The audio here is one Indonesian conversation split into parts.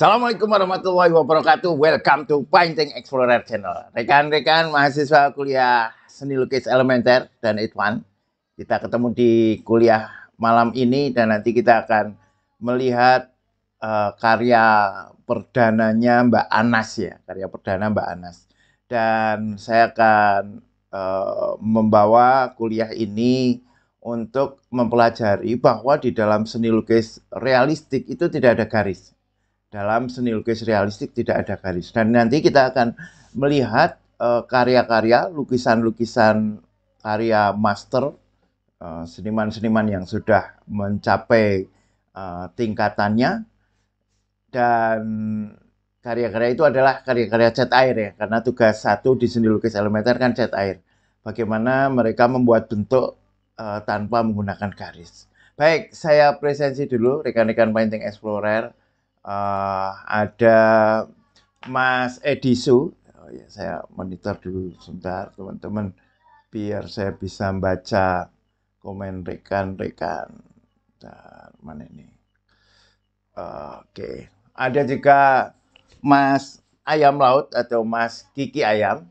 Assalamualaikum warahmatullahi wabarakatuh. Welcome to Painting Explorer Channel. Rekan-rekan mahasiswa kuliah seni lukis elementer dan Itwan, kita ketemu di kuliah malam ini dan nanti kita akan melihat uh, karya perdananya Mbak Anas ya, karya perdana Mbak Anas. Dan saya akan uh, membawa kuliah ini untuk mempelajari bahwa di dalam seni lukis realistik itu tidak ada garis dalam seni lukis realistik tidak ada garis. Dan nanti kita akan melihat eh, karya-karya, uh, lukisan-lukisan karya master, seniman eh, seniman-seniman yang sudah mencapai uh, tingkatannya. Dan karya-karya itu adalah karya-karya cat air ya, karena tugas satu di seni lukis elementer kan cat air. Bagaimana mereka membuat bentuk uh, tanpa menggunakan garis. Baik, saya presensi dulu rekan-rekan Painting Explorer Eh, ada Mas Edisu oh, ya, saya monitor dulu sebentar teman-teman biar saya bisa baca komen rekan-rekan dan mana ini oke ada juga Mas Ayam Laut atau Mas Kiki Ayam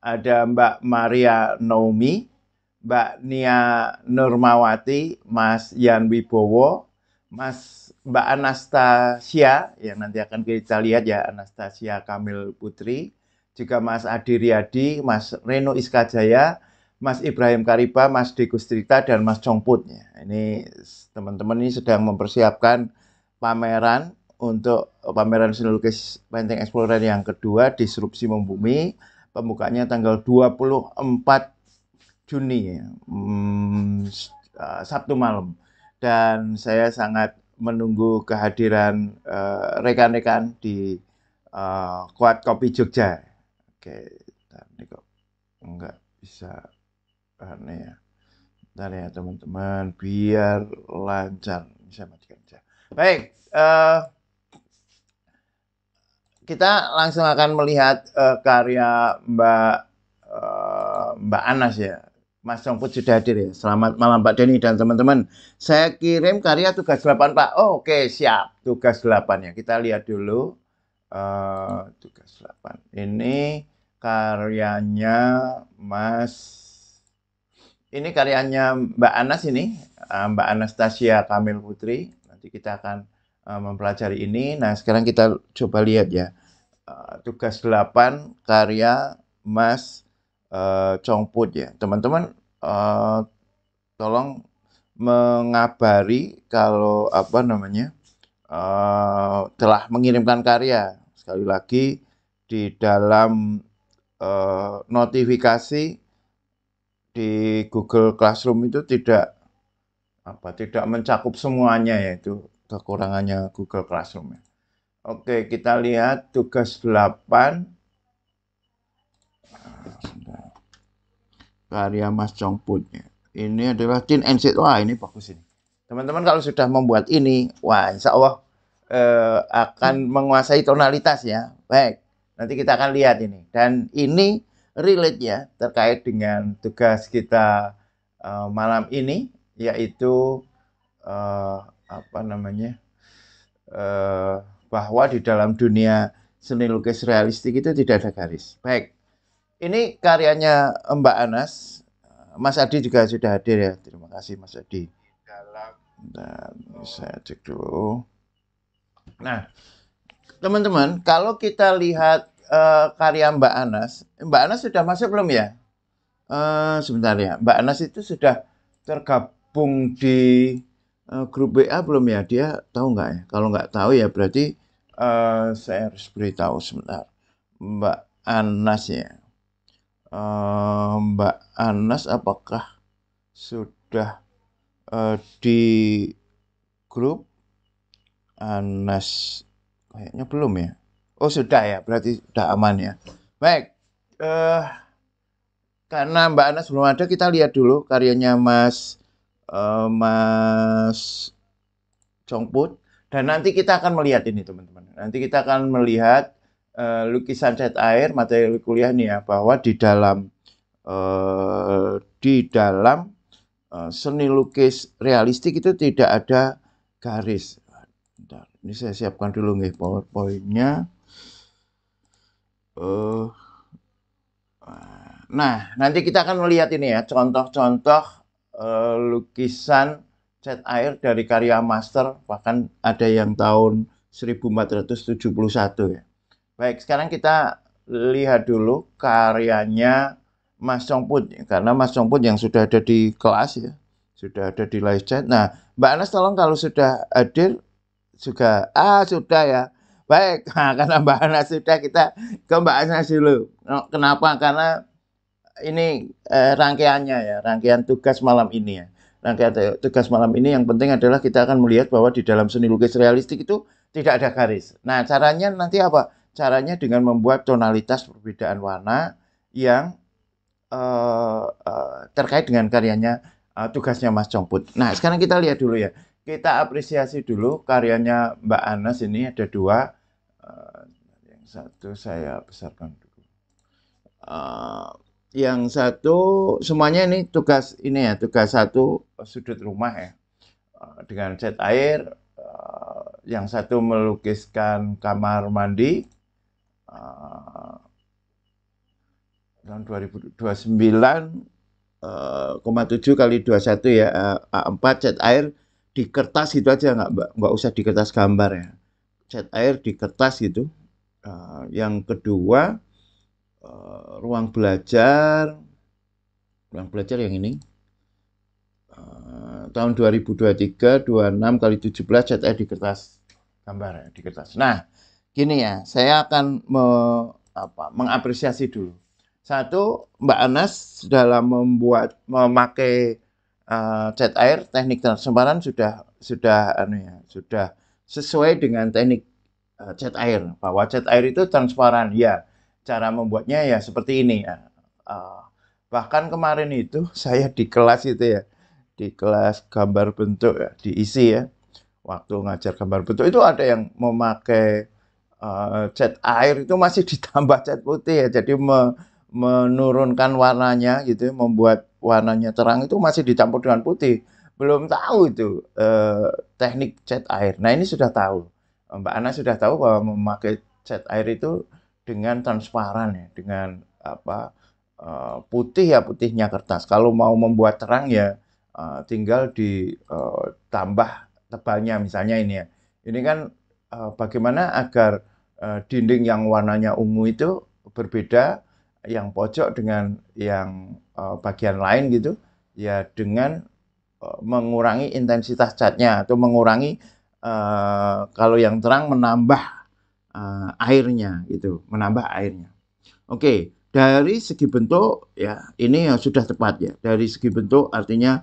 ada Mbak Maria Naomi Mbak Nia Nurmawati, Mas Yan Wibowo, Mas Mbak Anastasia, yang nanti akan kita lihat ya Anastasia Kamil Putri, juga Mas Adi Riyadi, Mas Reno Iskajaya, Mas Ibrahim Kariba, Mas Dekustrita dan Mas Congput. Ya. Ini teman-teman ini sedang mempersiapkan pameran untuk pameran seni lukis Painting Explorer yang kedua, Disrupsi Membumi, pembukanya tanggal 24 Juni, ya. hmm, eh, Sabtu malam. Dan saya sangat menunggu kehadiran eh, rekan-rekan uh, di uh, eh, Kuat Kopi Jogja. Oke, tadi kok nggak bisa aneh ya. Bentar ya teman-teman, biar lancar. Bisa matikan aja. Baik, uh, kita langsung akan melihat uh, karya Mbak uh, Mbak Anas ya. Mas Songput sudah hadir ya. Selamat malam Pak Denny dan teman-teman. Saya kirim karya tugas 8 Pak. Oh, Oke okay, siap tugas 8 ya. Kita lihat dulu uh, tugas 8. Ini karyanya Mas. Ini karyanya Mbak Anas ini. Uh, Mbak Anastasia Kamil Putri. Nanti kita akan uh, mempelajari ini. Nah sekarang kita coba lihat ya. Uh, tugas 8 karya Mas Eh, congput ya. Teman-teman uh, tolong mengabari kalau apa namanya uh, telah mengirimkan karya. Sekali lagi di dalam uh, notifikasi di Google Classroom itu tidak apa tidak mencakup semuanya yaitu kekurangannya Google Classroom. ya Oke, kita lihat tugas 8 karya Mas Chong Pun ya. Ini adalah Tin NZ. Wah, ini bagus ini. Teman-teman kalau sudah membuat ini, wah insya Allah eh, akan hmm. menguasai tonalitas ya. Baik, nanti kita akan lihat ini. Dan ini relate ya terkait dengan tugas kita eh, malam ini, yaitu eh, apa namanya eh, bahwa di dalam dunia seni lukis realistik itu tidak ada garis. Baik, ini karyanya Mbak Anas. Mas Adi juga sudah hadir ya. Terima kasih Mas Adi. Dan saya cek dulu. Nah, teman-teman, kalau kita lihat uh, karya Mbak Anas, Mbak Anas sudah masuk belum ya? Uh, sebentar ya, Mbak Anas itu sudah tergabung di uh, grup WA belum ya? Dia tahu nggak ya? Kalau nggak tahu ya berarti uh, saya harus beritahu sebentar. Mbak Anas ya. Eh, Mbak Anas apakah sudah uh, di grup Anas kayaknya belum ya oh sudah ya berarti sudah aman ya baik uh, karena Mbak Anas belum ada kita lihat dulu karyanya Mas uh, Mas Chongput dan nanti kita akan melihat ini teman-teman nanti kita akan melihat Eh, lukisan cat air materi kuliah nih ya bahwa di dalam uh, di dalam uh, seni lukis realistik itu tidak ada garis. Bentar, ini saya siapkan dulu nih powerpointnya. Uh, nah, nanti kita akan melihat ini ya contoh-contoh uh, lukisan cat air dari karya master bahkan ada yang tahun 1471 ya. Baik, sekarang kita lihat dulu karyanya Mas Songput karena Mas Songput yang sudah ada di kelas ya, sudah ada di live chat. Nah, Mbak Anas tolong kalau sudah hadir juga ah sudah ya. Baik, nah, karena Mbak Anas sudah kita ke Mbak Anas dulu. Oh, kenapa? Karena ini eh, rangkaiannya ya, rangkaian tugas malam ini ya. Rangkaian tugas malam ini yang penting adalah kita akan melihat bahwa di dalam seni lukis realistik itu tidak ada garis. Nah, caranya nanti apa? Caranya dengan membuat tonalitas perbedaan warna yang uh, uh, terkait dengan karyanya uh, tugasnya Mas congput. Nah, sekarang kita lihat dulu ya. Kita apresiasi dulu karyanya Mbak Anas ini ada dua. Uh, yang satu saya besarkan dulu. Uh, yang satu semuanya ini tugas ini ya tugas satu sudut rumah ya dengan cat air yang satu melukiskan kamar mandi Eh, tahun 2029 uh, eh, tujuh kali 21 ya uh, eh, A4 cat air di kertas itu aja nggak mbak nggak usah di kertas gambar ya cat air di kertas itu uh, yang kedua uh, ruang belajar ruang belajar yang ini uh, tahun 2023 26 kali 17 cat air di kertas gambar ya di kertas nah gini ya, saya akan me, apa, mengapresiasi dulu. Satu, Mbak Anas dalam membuat memakai uh, cat air teknik transparan sudah sudah anu ya, sudah sesuai dengan teknik uh, cat air bahwa cat air itu transparan ya. Cara membuatnya ya seperti ini ya. Uh, bahkan kemarin itu saya di kelas itu ya, di kelas gambar bentuk ya, diisi ya. Waktu ngajar gambar bentuk itu ada yang memakai uh, eh, cat air itu masih ditambah cat putih ya jadi me, menurunkan warnanya gitu membuat warnanya terang itu masih dicampur dengan putih belum tahu itu uh, teknik cat air nah ini sudah tahu Mbak Ana sudah tahu bahwa memakai cat air itu dengan transparan ya dengan apa uh, putih ya putihnya kertas kalau mau membuat terang ya uh, tinggal ditambah tebalnya misalnya ini ya ini kan Eh, bagaimana agar eh, dinding yang warnanya ungu itu berbeda yang pojok dengan yang eh, bagian lain gitu ya dengan mengurangi intensitas catnya atau mengurangi uh, kalau yang terang menambah uh, airnya gitu menambah airnya oke dari segi bentuk ya ini yang sudah tepat ya dari segi bentuk artinya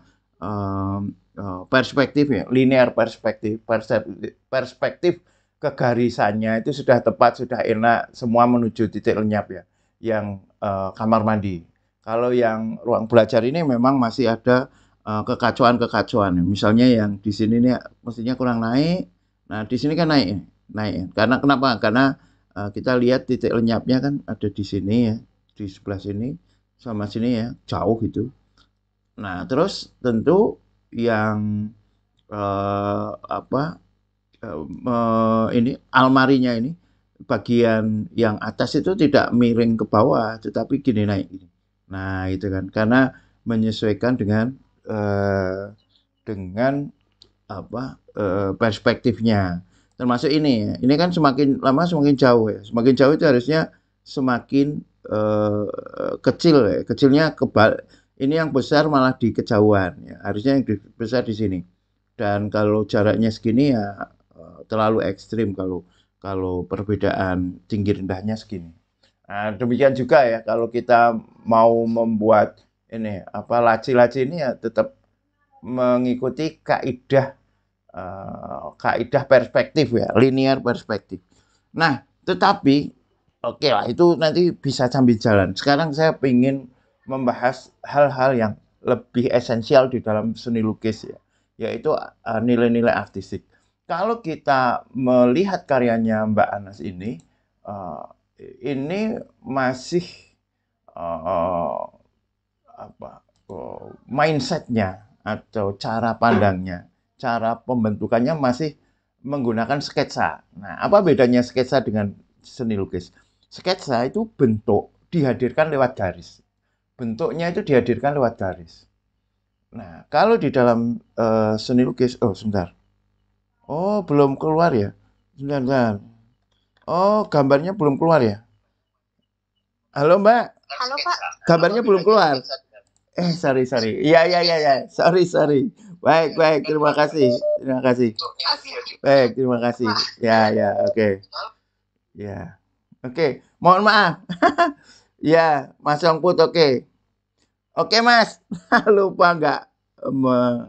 perspektif ya linear perspektif perspektif perspektif kegarisannya itu sudah tepat, sudah enak, semua menuju titik lenyap ya, yang uh, kamar mandi. Kalau yang ruang belajar ini memang masih ada eh, kekacauan-kekacauan. Misalnya yang di sini ini mestinya kurang naik, nah di sini kan naik, naik. Karena kenapa? Karena uh, kita lihat titik lenyapnya kan ada di sini ya, di sebelah sini sama sini ya, jauh gitu. Nah terus tentu yang uh, apa uh, ini almarinya ini bagian yang atas itu tidak miring ke bawah tetapi gini naik gini. Nah, itu kan karena menyesuaikan dengan uh, dengan apa uh, perspektifnya. Termasuk ini. ya. Ini kan semakin lama semakin jauh ya. Semakin jauh itu harusnya semakin uh, kecil ya. Kecilnya kebal ini yang besar malah di kejauhan ya. Harusnya yang besar di sini dan kalau jaraknya segini ya terlalu ekstrim kalau kalau perbedaan tinggi rendahnya segini. Nah, demikian juga ya kalau kita mau membuat ini apa laci-laci ini ya tetap mengikuti kaidah uh, kaidah perspektif ya, linear perspektif. Nah, tetapi oke okay lah itu nanti bisa sambil jalan. Sekarang saya ingin membahas hal-hal yang lebih esensial di dalam seni lukis ya, yaitu eh, nilai-nilai nilai -nilai artistik kalau kita melihat karyanya Mbak Anas ini, uh, ini masih uh, apa uh, mindsetnya atau cara pandangnya, cara pembentukannya masih menggunakan sketsa. Nah, apa bedanya sketsa dengan seni lukis? Sketsa itu bentuk dihadirkan lewat garis. Bentuknya itu dihadirkan lewat garis. Nah, kalau di dalam uh, seni lukis, oh sebentar Oh, belum keluar ya? Bentar, bentar. Oh, gambarnya belum keluar ya? Halo, Mbak. Halo, Pak. Gambarnya belum keluar. Eh, sorry, sorry. Iya, iya, iya, ya. Sorry, sorry. Baik, baik. Terima kasih. Terima kasih. Baik, terima kasih. Ya, ya, oke. Okay. Ya. Oke, okay. mohon maaf. ya, Mas Yongput, oke. Okay. Oke, Mas. Lupa nggak me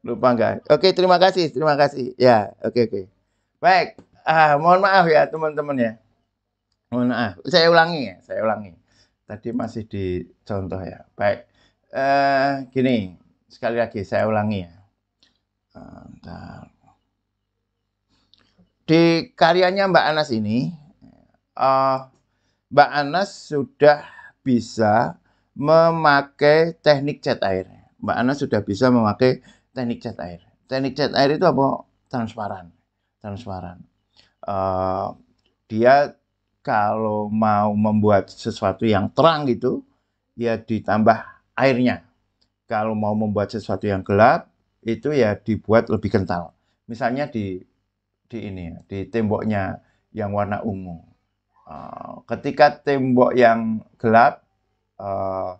Lupa enggak? Oke, terima kasih, terima kasih. Ya, oke oke. Baik, ah, mohon maaf ya teman-teman ya. Mohon maaf. Saya ulangi ya, saya ulangi. Tadi masih di contoh ya. Baik. Eh, gini, sekali lagi saya ulangi ya. Ah, bentar. Di karyanya Mbak Anas ini, uh, Mbak Anas sudah bisa memakai teknik cat air. Mbak Anas sudah bisa memakai teknik cat air. Teknik cat air itu apa? Transparan. Transparan. Uh, dia kalau mau membuat sesuatu yang terang gitu, ya ditambah airnya. Kalau mau membuat sesuatu yang gelap, itu ya dibuat lebih kental. Misalnya di di ini ya, di temboknya yang warna ungu. Uh, ketika tembok yang gelap uh,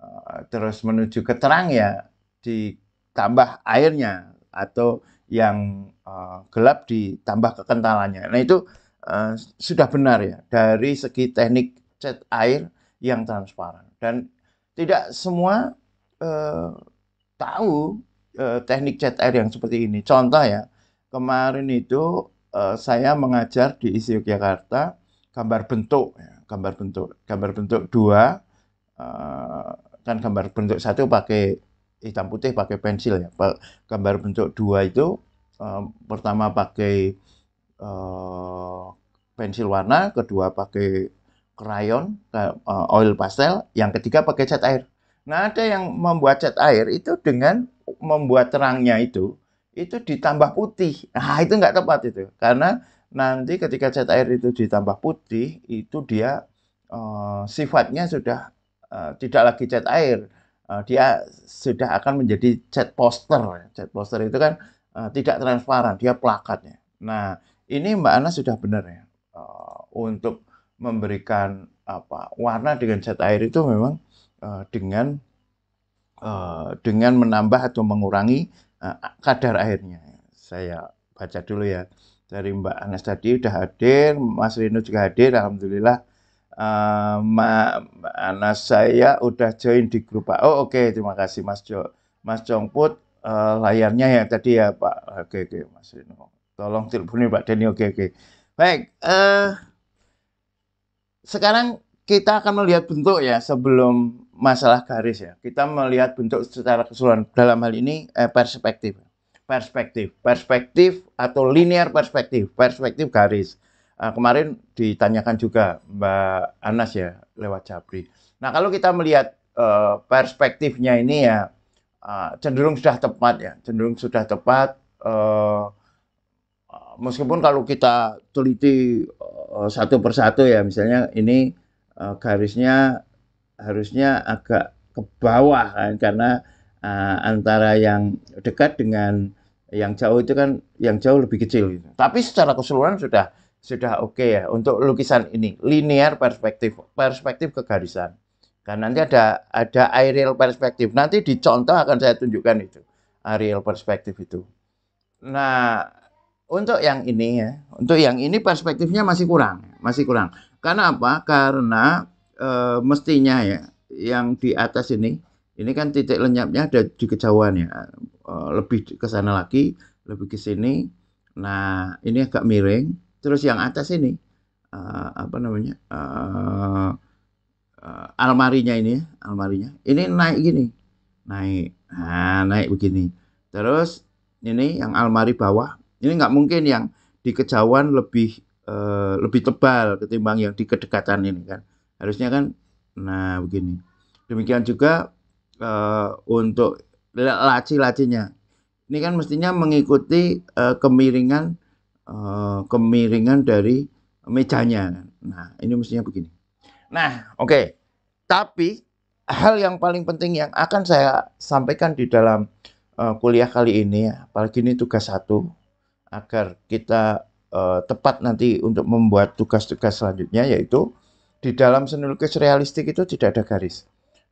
uh, terus menuju ke terang ya di ditambah airnya atau yang uh, gelap ditambah kekentalannya. Nah itu uh, sudah benar ya dari segi teknik cat air yang transparan dan tidak semua uh, tahu uh, teknik cat air yang seperti ini. Contoh ya kemarin itu uh, saya mengajar di ISI Yogyakarta gambar bentuk, ya, gambar bentuk, gambar bentuk dua uh, kan gambar bentuk satu pakai hitam putih pakai pensil ya gambar bentuk dua itu uh, pertama pakai uh, pensil warna kedua pakai krayon uh, eh, oil pastel yang ketiga pakai cat air nah ada yang membuat cat air itu dengan membuat terangnya itu itu ditambah putih nah itu nggak tepat itu karena nanti ketika cat air itu ditambah putih itu dia uh, sifatnya sudah uh, tidak lagi cat air Eh, dia sudah akan menjadi chat poster. Chat poster itu kan uh, tidak transparan, dia plakatnya. Nah, ini Mbak Ana sudah benar ya. Uh, untuk memberikan apa warna dengan cat air itu memang uh, dengan uh, dengan menambah atau mengurangi uh, kadar airnya. Saya baca dulu ya dari Mbak Anas tadi sudah hadir, Mas Rino juga hadir, alhamdulillah uh, saya udah join di grup Pak. Oh oke, okay. terima kasih Mas Jo. Mas Jongput uh, layarnya ya tadi ya Pak. Oke okay, oke okay, Mas Rino. Tolong teleponin Pak Denny. Oke okay, oke. Okay. Baik. Uh, sekarang kita akan melihat bentuk ya sebelum masalah garis ya. Kita melihat bentuk secara keseluruhan dalam hal ini eh, perspektif. Perspektif, perspektif atau linear perspektif, perspektif garis. Ah, kemarin ditanyakan juga Mbak Anas ya lewat Jabri. Nah kalau kita melihat uh, perspektifnya ini ya uh, cenderung sudah tepat ya, cenderung sudah tepat. Uh, meskipun kalau kita teliti uh, satu persatu ya, misalnya ini uh, garisnya harusnya agak ke bawah kan karena uh, antara yang dekat dengan yang jauh itu kan yang jauh lebih kecil. Gitu. Tapi secara keseluruhan sudah sudah oke okay ya untuk lukisan ini linear perspektif perspektif kegarisan kan nanti ada ada aerial perspektif nanti di contoh akan saya tunjukkan itu aerial perspektif itu nah untuk yang ini ya untuk yang ini perspektifnya masih kurang masih kurang karena apa karena e, mestinya ya yang di atas ini ini kan titik lenyapnya ada di kejauhan ya e, lebih ke sana lagi lebih ke sini nah ini agak miring terus yang atas ini uh, apa namanya uh, uh, almarinya ini ya, almarinya ini naik gini naik nah naik begini terus ini yang almari bawah ini nggak mungkin yang di kejauhan lebih uh, lebih tebal ketimbang yang di kedekatan ini kan harusnya kan nah begini demikian juga uh, untuk laci-lacinya ini kan mestinya mengikuti uh, kemiringan Eh, kemiringan dari mejanya. Nah, ini mestinya begini. Nah, oke. Okay. Tapi hal yang paling penting yang akan saya sampaikan di dalam uh, kuliah kali ini, apalagi ini tugas satu, agar kita uh, tepat nanti untuk membuat tugas-tugas selanjutnya, yaitu di dalam seni lukis realistik itu tidak ada garis.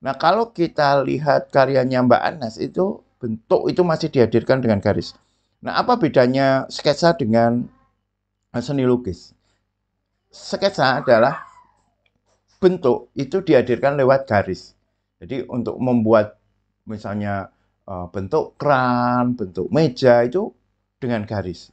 Nah, kalau kita lihat karyanya Mbak Anas itu bentuk itu masih dihadirkan dengan garis. Nah, apa bedanya sketsa dengan eh, seni lukis? Sketsa adalah bentuk itu dihadirkan lewat garis. Jadi untuk membuat misalnya eh, bentuk keran, bentuk meja itu dengan garis.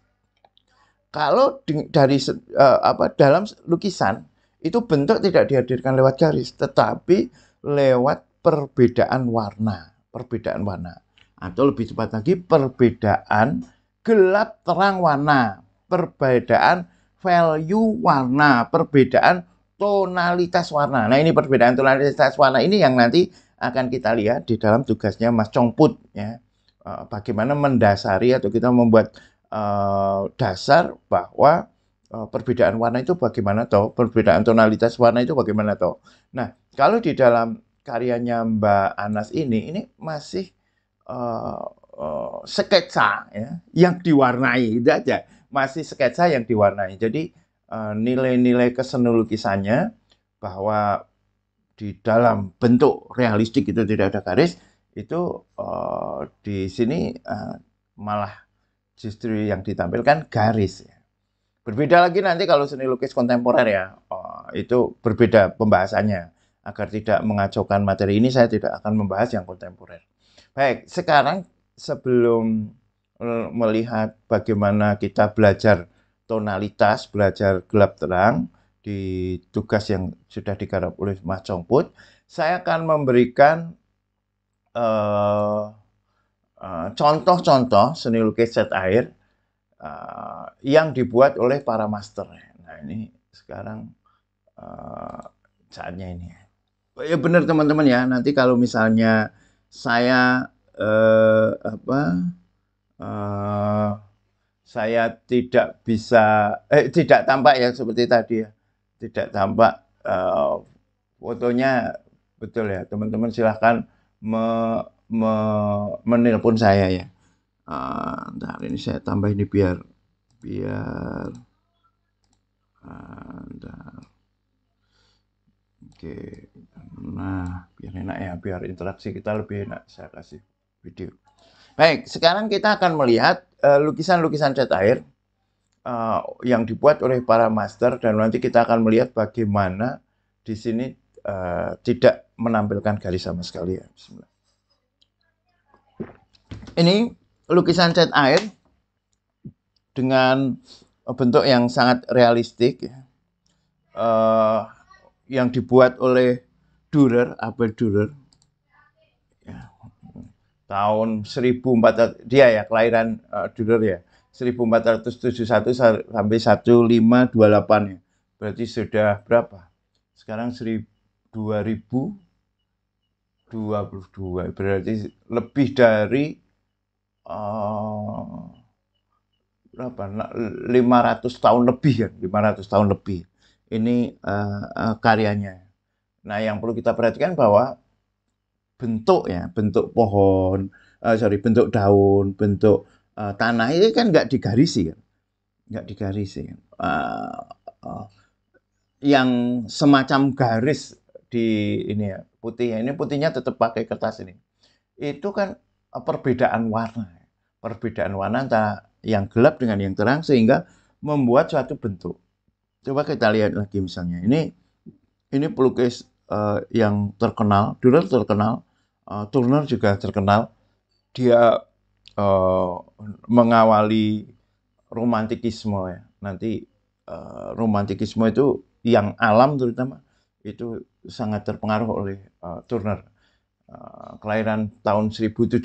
Kalau dari eh, apa dalam lukisan itu bentuk tidak dihadirkan lewat garis, tetapi lewat perbedaan warna, perbedaan warna atau lebih cepat lagi perbedaan gelap terang warna, perbedaan value warna, perbedaan tonalitas warna. Nah, ini perbedaan tonalitas warna ini yang nanti akan kita lihat di dalam tugasnya Mas Congput ya. Eh, bagaimana mendasari atau kita membuat uh, dasar bahwa uh, perbedaan warna itu bagaimana toh, perbedaan tonalitas warna itu bagaimana toh. Nah, kalau di dalam karyanya Mbak Anas ini ini masih uh, uh, sketsa ya, yang diwarnai itu aja masih sketsa yang diwarnai jadi eh, nilai-nilai uh, bahwa di dalam bentuk realistik itu tidak ada garis itu uh, di sini uh, malah justru yang ditampilkan garis ya. berbeda lagi nanti kalau seni lukis kontemporer ya uh, itu berbeda pembahasannya agar tidak mengacaukan materi ini saya tidak akan membahas yang kontemporer baik sekarang sebelum eh, melihat bagaimana kita belajar tonalitas, belajar gelap terang di tugas yang sudah digarap oleh Mas Congput, saya akan memberikan eh, eh, contoh-contoh uh, uh, seni lukis cat air uh, yang dibuat oleh para master. Nah ini sekarang uh, saatnya ini. Ya benar teman-teman ya, nanti kalau misalnya saya eh, apa eh, saya tidak bisa eh tidak tampak ya seperti tadi ya tidak tampak eh, fotonya betul ya teman-teman silahkan me, me, menelpon saya ya uh, nah ini saya tambah ini biar biar eh, ada oke nah biar enak ya biar interaksi kita lebih enak saya kasih video. Baik, sekarang kita akan melihat eh, lukisan-lukisan uh, cat air uh, yang dibuat oleh para master dan nanti kita akan melihat bagaimana di sini uh, tidak menampilkan garis sama sekali ya. Ini lukisan cat air dengan bentuk yang sangat realistik ya. uh, yang dibuat oleh Durer, Abel Durer tahun 1400 dia ya kelahiran uh, eh, Dürer ya 1471 sampai 1528 ya. Berarti sudah berapa? Sekarang 2022 berarti lebih dari uh, berapa 500 tahun lebih ya, 500 tahun lebih. Ini uh, uh, karyanya. Nah, yang perlu kita perhatikan bahwa bentuk ya bentuk pohon uh, sorry bentuk daun bentuk uh, tanah ini kan nggak digarisi kan nggak digarisi kan uh, uh, yang semacam garis di ini ya putih ini putihnya tetap pakai kertas ini itu kan perbedaan warna ya. perbedaan warna antara yang gelap dengan yang terang sehingga membuat suatu bentuk coba kita lihat lagi misalnya ini ini pelukis uh, yang terkenal dulu terkenal uh, Turner juga terkenal dia uh, mengawali romantikisme ya. Nanti uh, romantikisme itu yang alam terutama itu sangat terpengaruh oleh uh, Turner. Uh, kelahiran tahun 1775.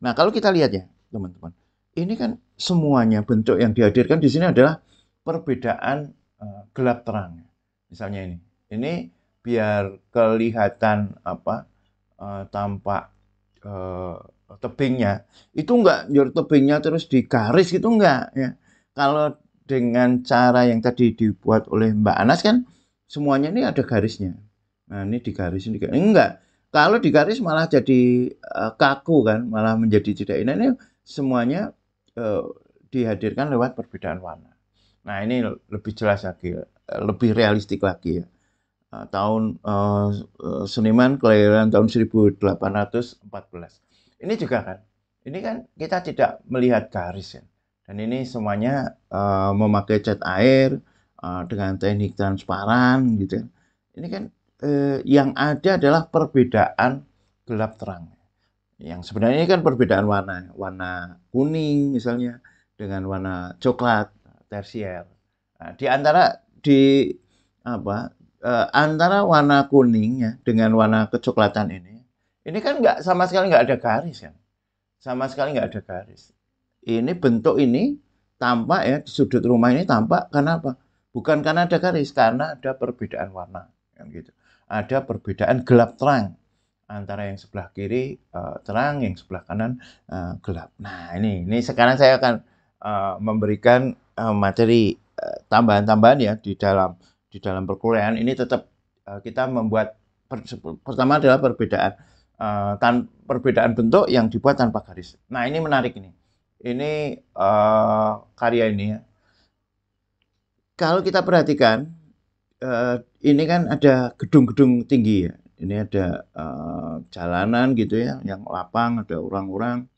Nah, kalau kita lihat ya, teman-teman. Ini kan semuanya bentuk yang dihadirkan di sini adalah perbedaan uh, gelap terang. Misalnya ini. Ini biar kelihatan apa? Eh, tampak uh, tebingnya itu enggak nyur tebingnya terus digaris gitu enggak ya kalau dengan cara yang tadi dibuat oleh Mbak Anas kan semuanya ini ada garisnya nah ini digaris ini digaris. enggak kalau digaris malah jadi uh, kaku kan malah menjadi tidak ini, ini semuanya uh, dihadirkan lewat perbedaan warna nah ini lebih jelas lagi lebih realistik lagi ya Eh, tahun uh, seniman kelahiran tahun 1814. Ini juga kan, ini kan kita tidak melihat garis ya. Dan ini semuanya uh, memakai cat air uh, dengan teknik transparan gitu. Ya. Ini kan uh, yang ada adalah perbedaan gelap terang. Yang sebenarnya ini kan perbedaan warna, warna kuning misalnya dengan warna coklat tersier. Nah, di antara di apa eh, antara warna kuningnya dengan warna kecoklatan ini, ini kan nggak sama sekali nggak ada garis kan, sama sekali nggak ada garis. Ini bentuk ini tampak ya di sudut rumah ini tampak karena apa Bukan karena ada garis, karena ada perbedaan warna kan gitu. Ada perbedaan gelap terang antara yang sebelah kiri uh, terang, yang sebelah kanan uh, gelap. Nah ini, ini sekarang saya akan uh, memberikan uh, materi tambahan-tambahan ya di dalam di dalam perkuliahan ini tetap uh, kita membuat per, pertama adalah perbedaan uh, tan, perbedaan bentuk yang dibuat tanpa garis. Nah ini menarik ini, ini uh, karya ini ya. Kalau kita perhatikan uh, ini kan ada gedung-gedung tinggi ya. Ini ada uh, jalanan gitu ya, yang lapang, ada orang-orang.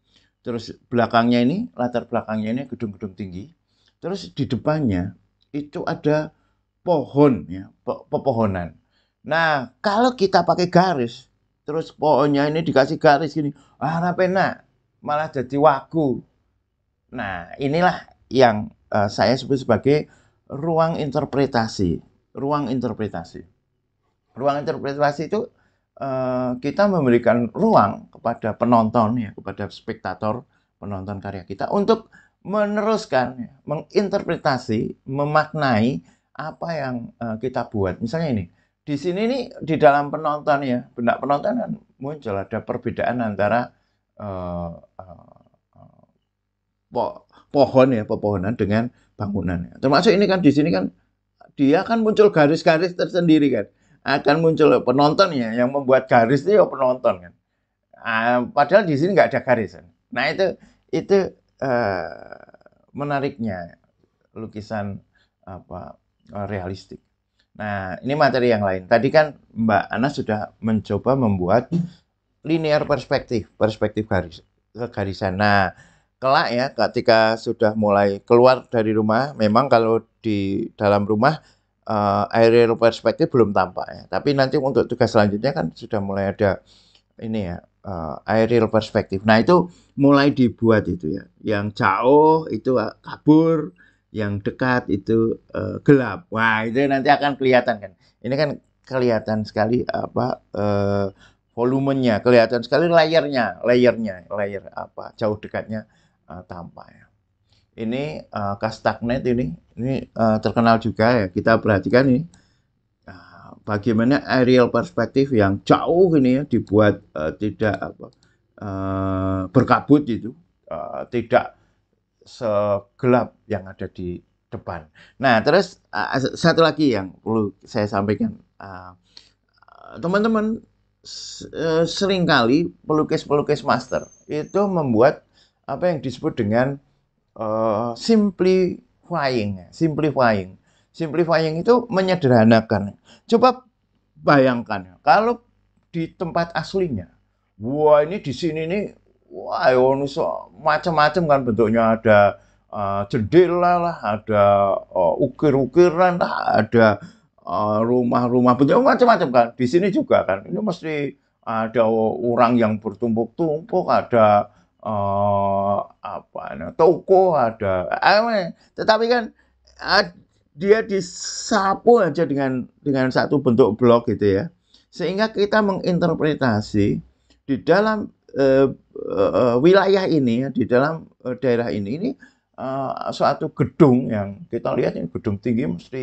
Terus belakangnya ini, latar belakangnya ini gedung-gedung tinggi. Terus di depannya itu ada pohon ya, pe pepohonan. Nah, kalau kita pakai garis, terus pohonnya ini dikasih garis gini, ah enak, malah jadi waku. Nah, inilah yang uh, saya sebut sebagai ruang interpretasi. Ruang interpretasi. Ruang interpretasi itu uh, kita memberikan ruang kepada penonton ya, kepada spektator, penonton karya kita untuk meneruskan, ya, menginterpretasi, memaknai apa yang uh, kita buat. Misalnya ini, di sini nih di dalam penonton ya, benak penonton kan muncul ada perbedaan antara uh, uh, po pohon ya, pepohonan dengan bangunan. Ya. Termasuk ini kan di sini kan dia kan muncul garis-garis tersendiri kan. Akan muncul penonton ya, yang membuat garis itu ya penonton kan. Uh, padahal di sini nggak ada garis kan. Nah itu itu uh, menariknya lukisan apa Eh, realistik. Nah, ini materi yang lain. Tadi kan Mbak Ana sudah mencoba membuat linear perspektif, perspektif garis garisan. Nah, kelak ya ketika sudah mulai keluar dari rumah, memang kalau di dalam rumah uh, aerial perspektif belum tampak ya. Tapi nanti untuk tugas selanjutnya kan sudah mulai ada ini ya uh, aerial perspektif. Nah, itu mulai dibuat itu ya. Yang jauh itu kabur, yang dekat itu uh, gelap. Wah, itu nanti akan kelihatan kan. Ini kan kelihatan sekali apa uh, volumenya, kelihatan sekali layernya, layernya, layer apa jauh dekatnya uh, tampak ya. Ini uh, kastagnet ini, ini uh, terkenal juga ya. Kita perhatikan ini nah, bagaimana aerial perspektif yang jauh ini ya dibuat uh, tidak apa uh, berkabut itu, uh, tidak segelap yang ada di depan. Nah, terus uh, satu lagi yang perlu saya sampaikan, eh, teman-teman uh, seringkali pelukis-pelukis master itu membuat apa yang disebut dengan uh, simplifying, simplifying, simplifying itu menyederhanakan. Coba bayangkan kalau di tempat aslinya, wah ini di sini nih wah so, macam-macam kan bentuknya ada uh, jendela lah, ada uh, ukir-ukiran lah, ada uh, rumah-rumah bentuknya macam-macam kan. Di sini juga kan, ini mesti ada orang yang bertumpuk-tumpuk, ada uh, apa ini, toko, ada, eh, tetapi kan dia disapu aja dengan dengan satu bentuk blok gitu ya, sehingga kita menginterpretasi di dalam uh, wilayah ini di dalam uh, daerah ini ini uh, suatu gedung yang kita lihat ini gedung tinggi mesti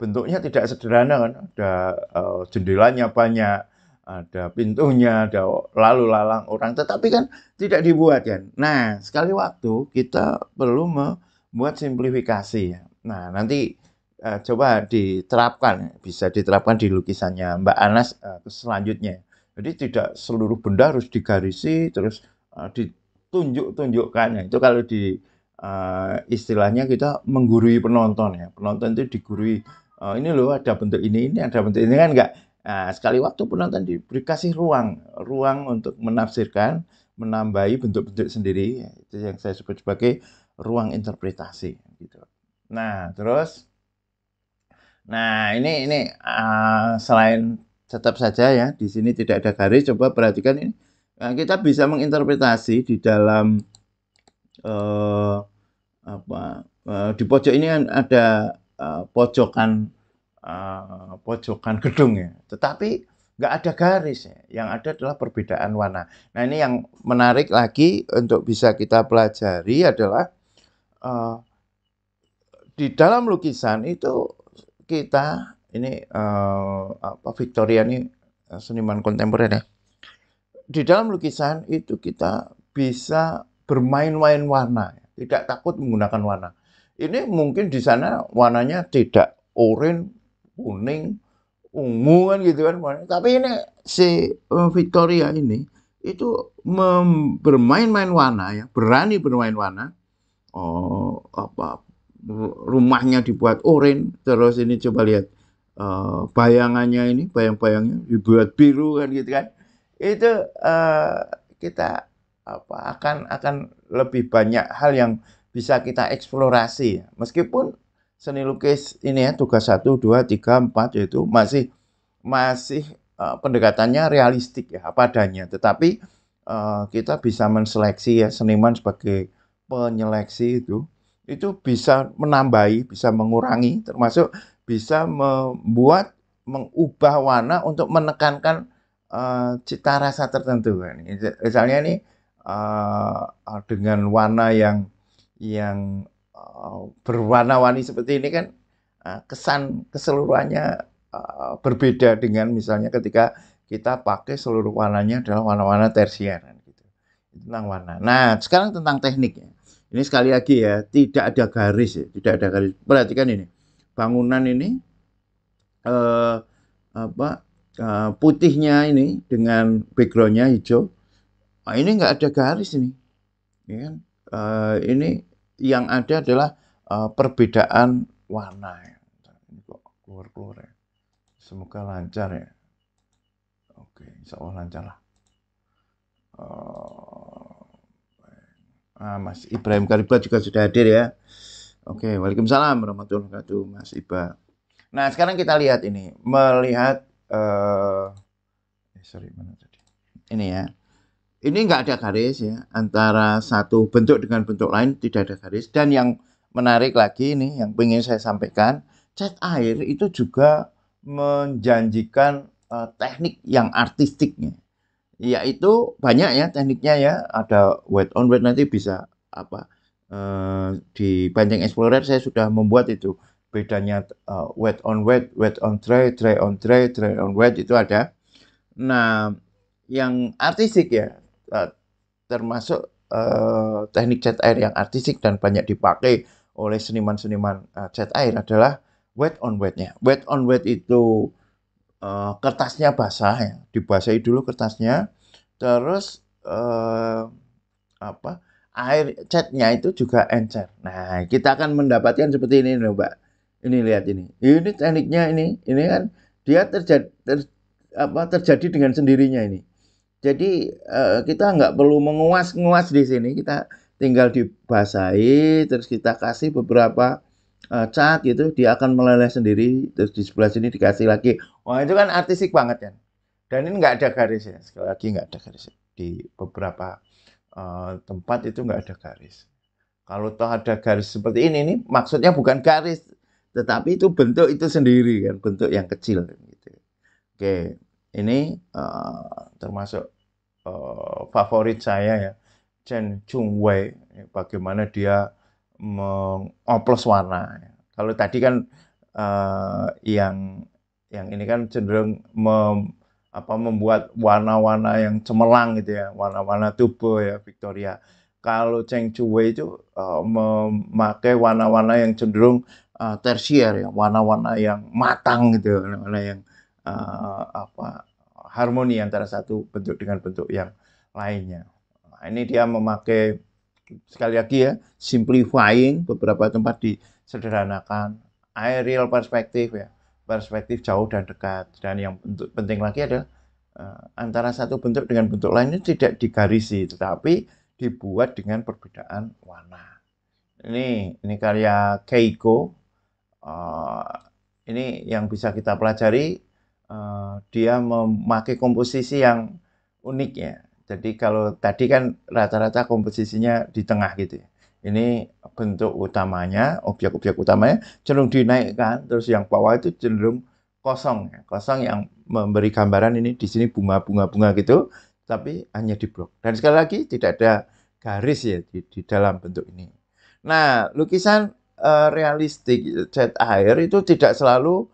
bentuknya tidak sederhana kan ada uh, jendelanya banyak ada pintunya ada lalu lalang orang tetapi kan tidak dibuat kan nah sekali waktu kita perlu membuat simplifikasi ya nah nanti uh, coba diterapkan bisa diterapkan di lukisannya Mbak Anas uh, selanjutnya jadi tidak seluruh benda harus digarisi terus uh, ditunjuk-tunjukkan. Nah, itu kalau di uh, istilahnya kita menggurui penonton ya. Penonton itu digurui uh, ini loh ada bentuk ini ini ada bentuk ini kan enggak. Nah, sekali waktu penonton diberi kasih ruang, ruang untuk menafsirkan, menambahi bentuk-bentuk sendiri. Ya, itu yang saya sebut sebagai ruang interpretasi gitu. Nah, terus Nah, ini ini uh, selain tetap saja ya di sini tidak ada garis coba perhatikan ini nah, kita bisa menginterpretasi di dalam uh, apa uh, di pojok ini kan ada uh, pojokan uh, pojokan gedung ya tetapi nggak ada garis ya yang ada adalah perbedaan warna nah ini yang menarik lagi untuk bisa kita pelajari adalah uh, di dalam lukisan itu kita ini uh, apa Victoria ini eh, seniman kontemporer ya. Di dalam lukisan itu kita bisa bermain-main warna, tidak takut menggunakan warna. Ini mungkin di sana warnanya tidak orange, kuning, ungu kan gitu kan. Tapi ini si eh, Victoria ini itu bermain-main warna ya, berani bermain warna. Oh, apa rumahnya dibuat orange terus ini coba lihat Eh, bayangannya ini, bayang-bayangnya dibuat biru kan gitu kan. Itu uh, kita apa akan akan lebih banyak hal yang bisa kita eksplorasi. Meskipun seni lukis ini ya tugas 1 2 3 4 yaitu masih masih uh, pendekatannya realistik ya apa adanya. Tetapi uh, kita bisa menseleksi ya seniman sebagai penyeleksi itu itu bisa menambahi, bisa mengurangi termasuk bisa membuat mengubah warna untuk menekankan uh, cita rasa tertentu kan. Misalnya ini uh, dengan warna yang yang uh, berwarna-warni seperti ini kan uh, kesan keseluruhannya uh, berbeda dengan misalnya ketika kita pakai seluruh warnanya adalah warna-warna tersier kan, gitu. Tentang warna. Nah, sekarang tentang tekniknya. Ini sekali lagi ya, tidak ada garis ya, tidak ada garis. Perhatikan ini bangunan ini eh, apa eh, putihnya ini dengan backgroundnya hijau nah, ini nggak ada garis ini ya kan? eh, ini yang ada adalah eh, perbedaan warna ya. ini kok keluar keluar ya semoga lancar ya oke insya Allah lancar lah oh, ah, Mas Ibrahim Karibat juga sudah hadir ya. Oke, Waalaikumsalam warahmatullahi wabarakatuh, Mas Iba. Nah, sekarang kita lihat ini, melihat eh uh, sorry mana tadi? Ini ya. Ini enggak ada garis ya antara satu bentuk dengan bentuk lain tidak ada garis dan yang menarik lagi ini yang ingin saya sampaikan cat air itu juga menjanjikan uh, teknik yang artistiknya yaitu banyak ya tekniknya ya ada wet on wet nanti bisa apa Eh, di Banteng Explorer saya sudah membuat itu bedanya uh, wet on wet, wet on dry, dry on dry, dry on wet itu ada. Nah, yang artistik ya uh, termasuk uh, teknik cat air yang artistik dan banyak dipakai oleh seniman-seniman uh, cat air adalah wet on wetnya. Wet on wet itu uh, kertasnya basah ya, dibasahi dulu kertasnya, terus uh, apa air catnya itu juga encer. Nah, kita akan mendapatkan seperti ini loh, Mbak. Ini lihat ini. Ini tekniknya ini, ini kan dia terjadi ter, apa terjadi dengan sendirinya ini. Jadi uh, kita nggak perlu menguas-nguas di sini, kita tinggal dibasahi, terus kita kasih beberapa uh, cat gitu, dia akan meleleh sendiri, terus di sebelah sini dikasih lagi. Wah itu kan artistik banget kan. Dan ini nggak ada garisnya, sekali lagi nggak ada garisnya di beberapa Eh, tempat itu nggak ada garis. Kalau toh ada garis seperti ini, ini maksudnya bukan garis, tetapi itu bentuk itu sendiri kan, bentuk yang kecil kan, gitu. Oke, ini uh, termasuk uh, favorit saya ya, Chen Chung Wei, ya, bagaimana dia mengoplos warna. Ya. Kalau tadi kan uh, yang yang ini kan cenderung mem apa membuat warna-warna yang cemerlang gitu ya, warna-warna tubuh ya Victoria. Kalau Cheng Wei itu uh, memakai warna-warna yang cenderung uh, tersier ya, warna-warna yang matang gitu, ya, warna-warna yang uh, apa harmoni antara satu bentuk dengan bentuk yang lainnya. Nah, ini dia memakai sekali lagi ya simplifying beberapa tempat disederhanakan aerial perspektif ya perspektif jauh dan dekat. Dan yang penting lagi adalah eh, antara satu bentuk dengan bentuk lainnya tidak digarisi, tetapi dibuat dengan perbedaan warna. Ini ini karya Keiko. Uh, ini yang bisa kita pelajari. Uh, dia memakai komposisi yang unik ya. Jadi kalau tadi kan rata-rata komposisinya di tengah gitu ya. Ini bentuk utamanya, objek-objek utamanya cenderung dinaikkan, terus yang bawah itu cenderung kosong, kosong yang memberi gambaran ini di sini bunga-bunga-bunga gitu, tapi hanya di blok. Dan sekali lagi tidak ada garis ya di, di dalam bentuk ini. Nah, lukisan uh, realistik cat air itu tidak selalu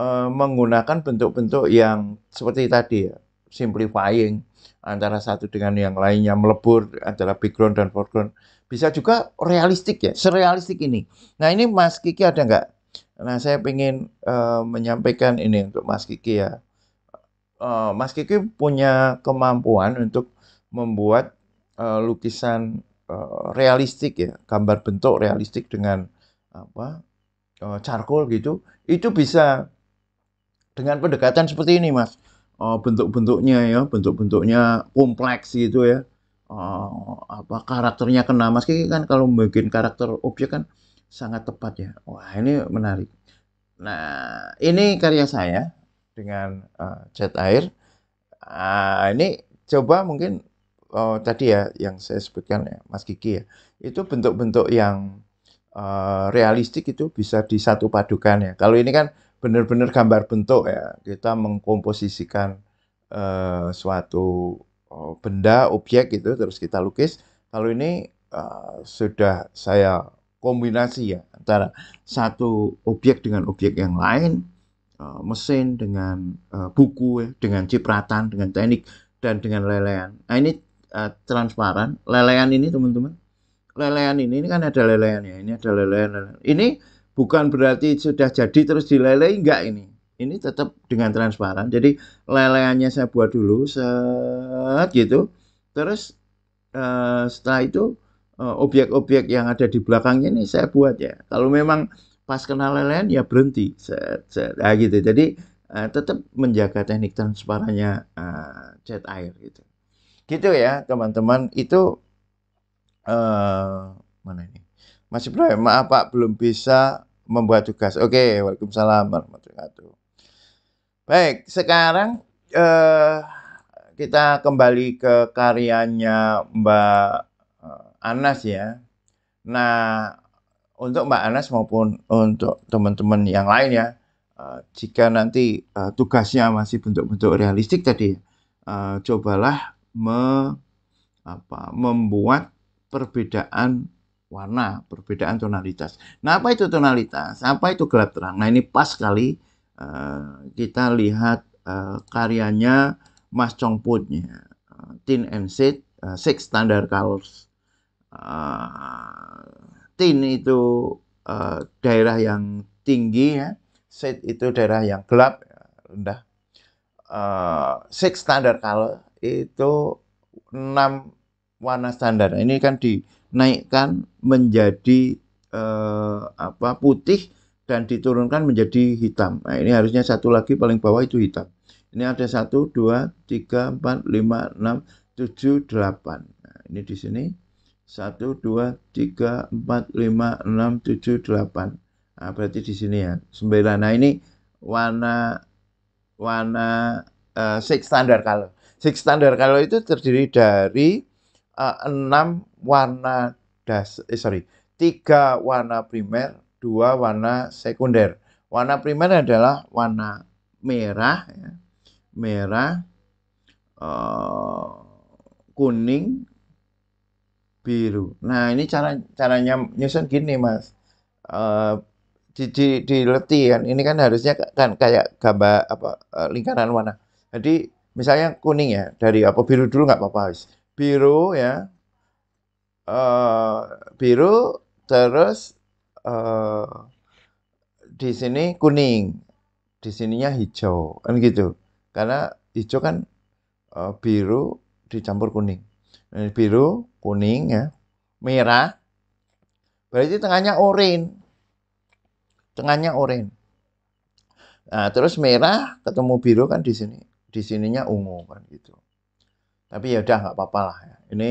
uh, menggunakan bentuk-bentuk yang seperti tadi ya, simplifying antara satu dengan yang lainnya melebur antara background dan foreground bisa juga realistik ya, serealistik ini. Nah ini Mas Kiki ada nggak? Nah saya ingin uh, eh, menyampaikan ini untuk Mas Kiki ya. Uh, Mas Kiki punya kemampuan untuk membuat uh, lukisan uh, realistik ya, gambar bentuk realistik dengan apa uh, charcoal gitu. Itu bisa dengan pendekatan seperti ini mas, uh, bentuk-bentuknya ya, bentuk-bentuknya kompleks gitu ya uh, apa karakternya kena Kiki kan kalau bikin karakter objek kan sangat tepat ya wah ini menarik nah ini karya saya dengan uh, cat air uh, ini coba mungkin oh, tadi ya yang saya sebutkan ya Mas Kiki ya itu bentuk-bentuk yang uh, realistik itu bisa disatu padukan ya kalau ini kan benar-benar gambar bentuk ya kita mengkomposisikan uh, suatu Oh, benda, objek itu terus kita lukis. Kalau ini uh, sudah saya kombinasi ya antara satu objek dengan objek yang lain, uh, mesin dengan uh, buku, ya, dengan cipratan, dengan teknik dan dengan lelehan. Nah ini uh, transparan. lelehan ini teman-teman, lelehan ini, ini kan ada lelehan ya, ini ada lelehan. lelean. Ini bukan berarti sudah jadi terus dilelei enggak ini ini tetap dengan transparan. Jadi leleannya saya buat dulu set gitu. Terus uh, setelah itu eh, objek-objek uh, yang ada di belakangnya ini saya buat ya. Kalau memang pas kena lelean ya berhenti set set nah, gitu. Jadi uh, eh, tetap menjaga teknik transparannya uh, cat air gitu. Gitu ya teman-teman. Itu uh, mana ini? Masih belum maaf Pak belum bisa membuat tugas. Oke, okay, Waalaikumsalam warahmatullahi wabarakatuh. Baik, sekarang eh, kita kembali ke karyanya Mbak eh, Anas ya. Nah, untuk Mbak Anas maupun untuk teman-teman yang lain ya, eh, jika nanti eh, tugasnya masih bentuk-bentuk realistik tadi, eh, cobalah me, apa, membuat perbedaan warna, perbedaan tonalitas. Nah, apa itu tonalitas? Apa itu gelap terang? Nah, ini pas sekali Eh, kita lihat uh, karyanya Mas Put ya. Eh, tin and Sid, uh, Six Standard Colors. Uh, tin itu uh, daerah yang tinggi ya. Sid itu daerah yang gelap, rendah. Uh, six standard color itu enam warna standar. Ini kan dinaikkan menjadi uh, apa putih dan diturunkan menjadi hitam. Nah, ini harusnya satu lagi paling bawah itu hitam. Ini ada satu, dua, tiga, empat, lima, enam, tujuh, delapan. Nah, ini di sini satu, dua, tiga, empat, lima, enam, tujuh, delapan. Nah, berarti di sini ya sembilan. Nah ini warna warna uh, six standard kalau six standard kalau itu terdiri dari uh, enam warna das, eh, sorry tiga warna primer, dua warna sekunder. Warna primer adalah warna merah, ya. merah, uh, kuning, biru. Nah ini cara caranya nyusun gini mas. Uh, di, di, di leti kan ini kan harusnya kan kayak gambar apa eh, lingkaran warna jadi misalnya kuning ya dari apa biru dulu nggak apa-apa biru ya uh, biru terus Eh, di sini kuning, di sininya hijau, kan gitu. Karena hijau kan uh, biru dicampur kuning. Nah, ini biru, kuning ya, merah. Berarti tengahnya oranye. Tengahnya oranye. Nah, terus merah ketemu biru kan di sini. Di sininya ungu kan gitu. Tapi ya udah nggak apa-apa ya. Ini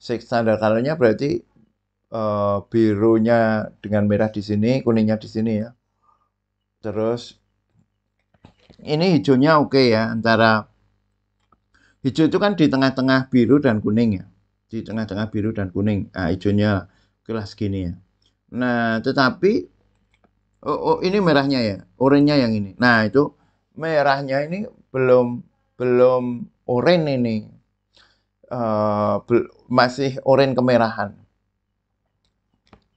six standar berarti Eh, birunya dengan merah di sini, kuningnya di sini ya. Terus ini hijaunya oke ya antara hijau itu kan di tengah-tengah biru dan kuning ya. Di tengah-tengah biru dan kuning. Ah hijaunya kelas gini ya. Nah, tetapi oh, oh ini merahnya ya, oranye yang ini. Nah, itu merahnya ini belum belum oranye ini. Uh, masih oranye kemerahan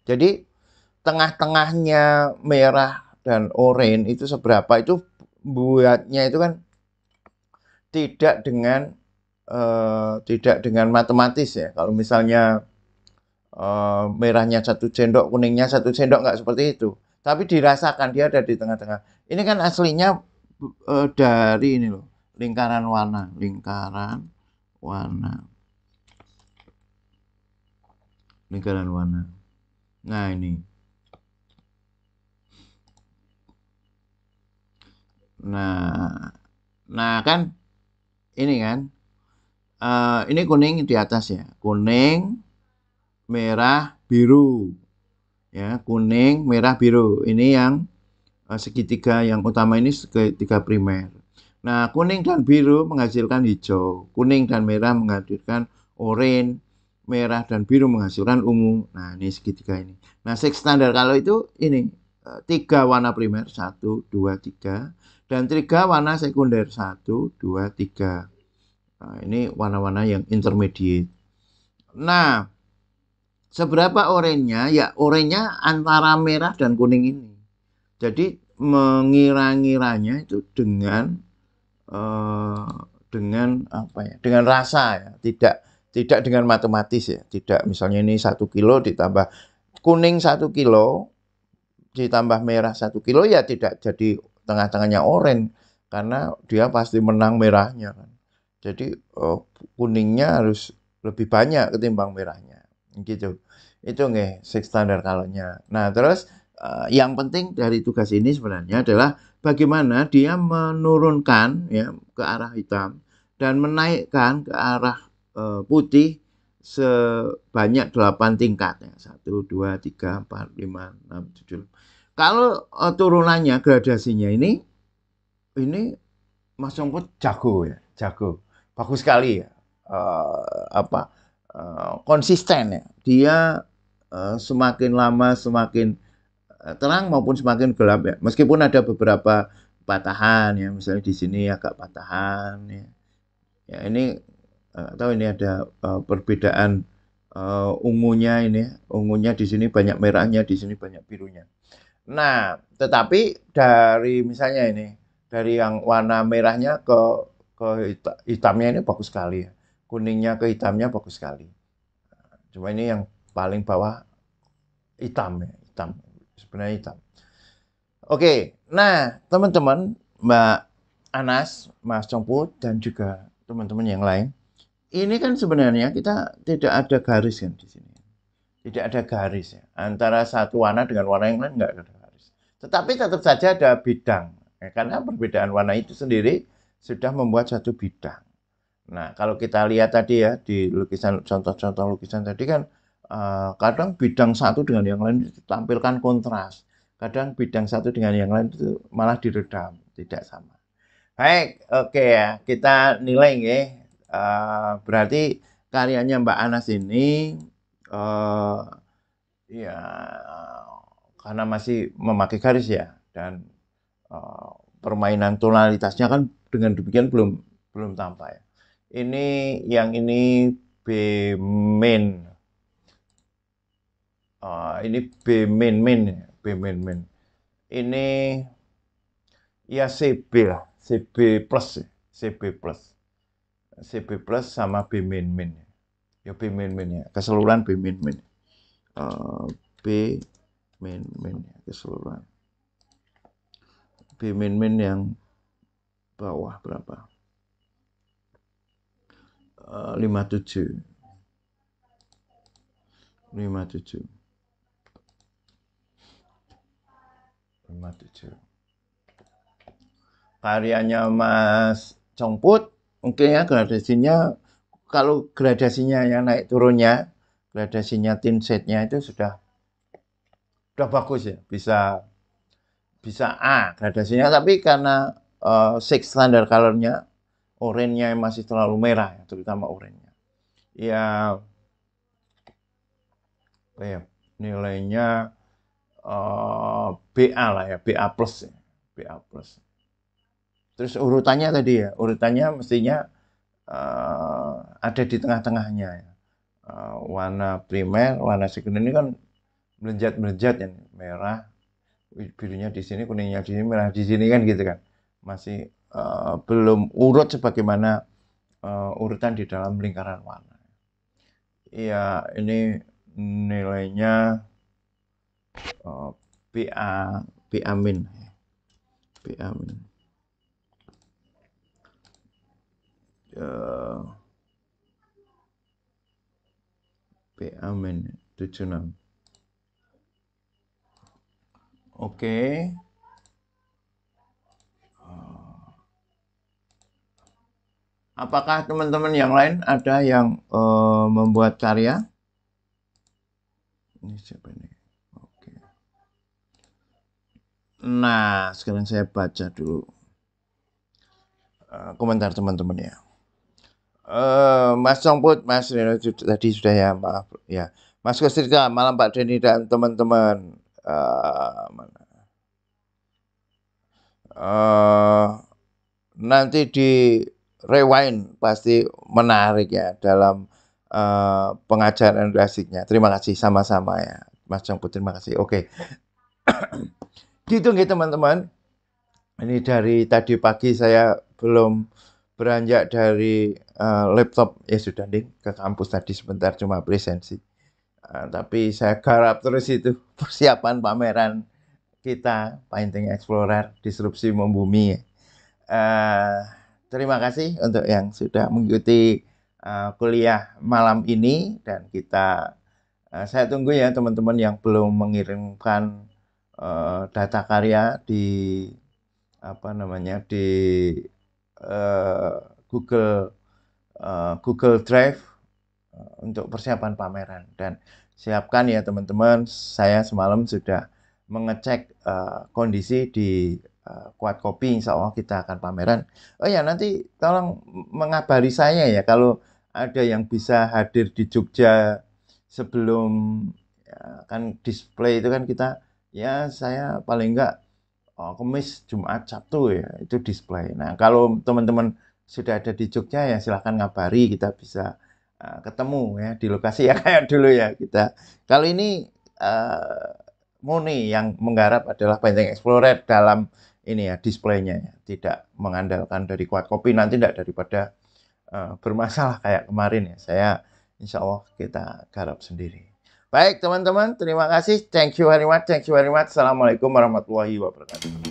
jadi tengah-tengahnya merah dan oranye itu seberapa itu buatnya itu kan tidak dengan uh, tidak dengan matematis ya. Kalau misalnya uh, merahnya satu sendok, kuningnya satu sendok nggak seperti itu. Tapi dirasakan dia ada di tengah-tengah. Ini kan aslinya uh, dari ini loh, lingkaran warna, lingkaran warna. Lingkaran warna. Nah ini. Nah, nah kan ini kan. Uh, ini kuning di atas ya. Kuning, merah, biru. Ya, kuning, merah, biru. Ini yang uh, segitiga yang utama ini segitiga primer. Nah, kuning dan biru menghasilkan hijau, kuning dan merah menghasilkan oranye, merah dan biru menghasilkan ungu. Nah, ini segitiga ini. Nah, six standar kalau itu ini eh, tiga warna primer satu dua tiga dan tiga warna sekunder satu dua tiga. Nah, ini warna-warna yang intermediate. Nah, seberapa oranye Ya, oranye antara merah dan kuning ini. Jadi mengira-ngiranya itu dengan uh, dengan apa ya? Dengan rasa ya, tidak tidak dengan matematis ya tidak misalnya ini satu kilo ditambah kuning satu kilo ditambah merah satu kilo ya tidak jadi tengah-tengahnya oranye karena dia pasti menang merahnya kan jadi oh, kuningnya harus lebih banyak ketimbang merahnya gitu itu nih six standar kalonnya nah terus uh, yang penting dari tugas ini sebenarnya adalah bagaimana dia menurunkan ya ke arah hitam dan menaikkan ke arah Eh, putih sebanyak 8 tingkat ya. 1 2 3 4 5 6 7. Kalau uh, turunannya gradasinya ini ini Mas Songkut jago ya, jago. Bagus sekali ya. Uh, apa uh, konsisten ya. Dia uh, semakin lama semakin terang maupun semakin gelap ya. Meskipun ada beberapa patahan ya, misalnya di sini agak patahan ya. Ya ini atau eh, ini ada uh, perbedaan uh, ungunya ini ungunya di sini banyak merahnya di sini banyak birunya nah tetapi dari misalnya ini dari yang warna merahnya ke ke hitamnya ini bagus sekali ya. kuningnya ke hitamnya bagus sekali cuma ini yang paling bawah hitam ya hitam sebenarnya hitam oke nah teman-teman mbak Anas Mas Congput dan juga teman-teman yang lain ini kan sebenarnya kita tidak ada garis kan di sini. Tidak ada garis ya. Antara satu warna dengan warna yang lain nggak ada garis. Tetapi tetap saja ada bidang. Ya, karena perbedaan warna itu sendiri sudah membuat satu bidang. Nah, kalau kita lihat tadi ya di lukisan contoh-contoh lukisan tadi kan uh, kadang bidang satu dengan yang lain ditampilkan kontras. Kadang bidang satu dengan yang lain itu malah diredam, tidak sama. Baik, oke okay ya. Kita nilai nggih Eh, berarti karyanya Mbak Anas ini uh, ya karena masih memakai garis ya dan uh, permainan tonalitasnya kan dengan demikian belum belum tampak ya. Ini yang ini B main. Uh, ini B main main ya, B main main. Ini ya CB lah, CB plus, ya, CB plus. CB plus sama B min min ya B min min ya keseluruhan B min min uh, B min min ya keseluruhan B min min yang bawah berapa uh, 57 57 57 karyanya Mas Congput Mungkin ya gradasinya kalau gradasinya yang naik turunnya, gradasinya setnya itu sudah sudah bagus ya, bisa bisa A gradasinya tapi karena uh, six standar colornya oranye masih terlalu merah ya, terutama oranye. Ya ya nilainya uh, eh, BA lah ya, BA plus ya, BA plus. Terus urutannya tadi ya, urutannya mestinya uh, ada di tengah-tengahnya. Ya. Uh, warna primer, warna sekunder ini kan melejat-melejat ya, merah, birunya di sini, kuningnya di sini, merah di sini kan gitu kan. Masih uh, belum urut sebagaimana uh, urutan di dalam lingkaran warna. Iya, ini nilainya uh, PA, PA min. PA ya. min. PA men 76 oke okay. Ah. Apakah teman-teman yang lain ada yang uh, membuat karya? Ini siapa ini? Oke. Nah, sekarang saya baca dulu uh, komentar teman-teman ya. Eh, Mas Songput, Mas Reno ya, tadi sudah ya, maaf ya. Mas Kusirka, malam Pak Deni dan teman-teman. Uh, Uh, nanti di rewind pasti menarik ya dalam uh, pengajaran klasiknya. Terima kasih sama-sama ya, Mas Songput. Terima kasih. Oke, okay. gitu teman-teman. Ini dari tadi pagi saya belum beranjak dari uh, laptop ya sudah ding ke kampus tadi sebentar cuma presensi uh, eh, tapi saya garap terus itu persiapan pameran kita Painting Explorer Disrupsi Membumi uh, terima kasih untuk yang sudah mengikuti uh, kuliah malam ini dan kita uh, saya tunggu ya teman-teman yang belum mengirimkan uh, data karya di apa namanya di Eh, Google uh, Google Drive eh, untuk persiapan pameran dan siapkan ya teman-teman. Saya semalam sudah mengecek uh, kondisi di uh, Kuat Kopi. Insya Allah kita akan pameran. Oh ya nanti tolong mengabari saya ya kalau ada yang bisa hadir di Jogja sebelum ya, kan display itu kan kita ya saya paling enggak oh, kemis Jumat, Sabtu ya itu display. Nah kalau teman-teman sudah ada di Jogja ya silahkan ngabari kita bisa uh, ketemu ya di lokasi ya kayak dulu ya kita. Kalau ini uh, Muni yang menggarap adalah Benteng Explorer dalam ini ya displaynya ya tidak mengandalkan dari kuat kopi nanti tidak daripada uh, bermasalah kayak kemarin ya saya Insya Allah kita garap sendiri. Baik teman-teman, terima kasih. Thank you very much, thank you very much. Assalamualaikum warahmatullahi wabarakatuh.